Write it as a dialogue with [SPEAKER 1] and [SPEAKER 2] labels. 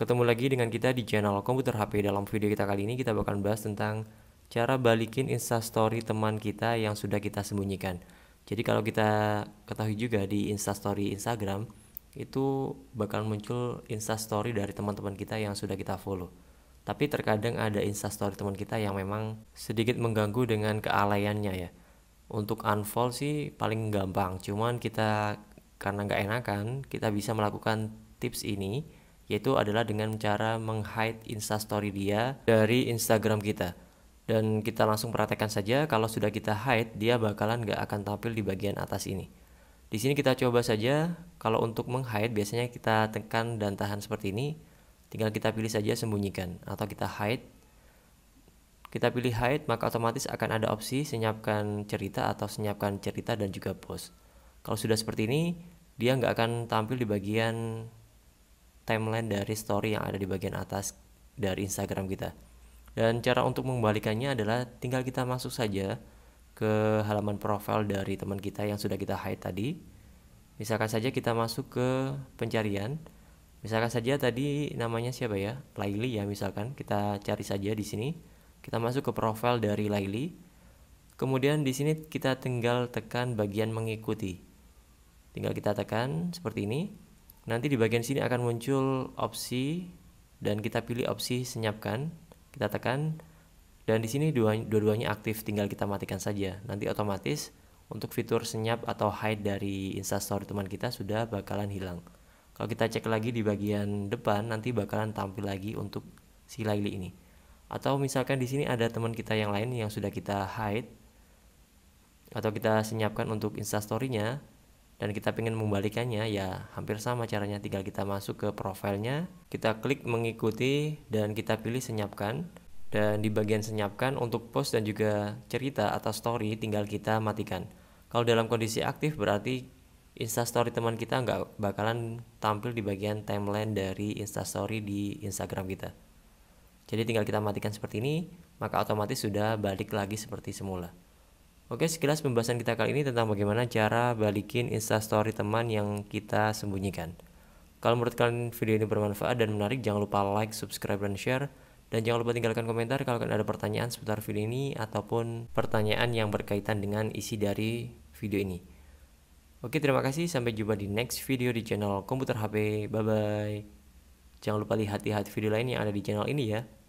[SPEAKER 1] Ketemu lagi dengan kita di channel Komputer HP. Dalam video kita kali ini kita akan bahas tentang cara balikin instastory teman kita yang sudah kita sembunyikan. Jadi kalau kita ketahui juga di instastory Instagram itu bakal muncul instastory dari teman-teman kita yang sudah kita follow. Tapi terkadang ada instastory teman kita yang memang sedikit mengganggu dengan kealayannya ya. Untuk unfollow sih paling gampang, cuman kita karena nggak enakan kita bisa melakukan tips ini yaitu adalah dengan cara menghide instastory dia dari Instagram kita dan kita langsung perhatikan saja kalau sudah kita hide dia bakalan nggak akan tampil di bagian atas ini di sini kita coba saja kalau untuk menghide biasanya kita tekan dan tahan seperti ini tinggal kita pilih saja sembunyikan atau kita hide kita pilih hide maka otomatis akan ada opsi senyapkan cerita atau senyapkan cerita dan juga post kalau sudah seperti ini dia nggak akan tampil di bagian timeline dari story yang ada di bagian atas dari Instagram kita. Dan cara untuk mengembalikannya adalah tinggal kita masuk saja ke halaman profil dari teman kita yang sudah kita hide tadi. Misalkan saja kita masuk ke pencarian. Misalkan saja tadi namanya siapa ya? Laili ya misalkan. Kita cari saja di sini. Kita masuk ke profil dari Laili. Kemudian di sini kita tinggal tekan bagian mengikuti. Tinggal kita tekan seperti ini nanti di bagian sini akan muncul opsi dan kita pilih opsi senyapkan kita tekan dan di sini dua-duanya aktif tinggal kita matikan saja nanti otomatis untuk fitur senyap atau hide dari instastory teman kita sudah bakalan hilang kalau kita cek lagi di bagian depan nanti bakalan tampil lagi untuk si Laili ini atau misalkan di sini ada teman kita yang lain yang sudah kita hide atau kita senyapkan untuk instastorynya dan kita ingin membalikannya ya hampir sama caranya tinggal kita masuk ke profilnya kita klik mengikuti dan kita pilih senyapkan dan di bagian senyapkan untuk post dan juga cerita atau story tinggal kita matikan kalau dalam kondisi aktif berarti instastory teman kita nggak bakalan tampil di bagian timeline dari instastory di instagram kita jadi tinggal kita matikan seperti ini maka otomatis sudah balik lagi seperti semula Oke, sekilas pembahasan kita kali ini tentang bagaimana cara balikin instastory teman yang kita sembunyikan. Kalau menurut kalian video ini bermanfaat dan menarik, jangan lupa like, subscribe, dan share. Dan jangan lupa tinggalkan komentar kalau ada pertanyaan seputar video ini ataupun pertanyaan yang berkaitan dengan isi dari video ini. Oke, terima kasih. Sampai jumpa di next video di channel Komputer HP. Bye-bye. Jangan lupa lihat-lihat video lain yang ada di channel ini ya.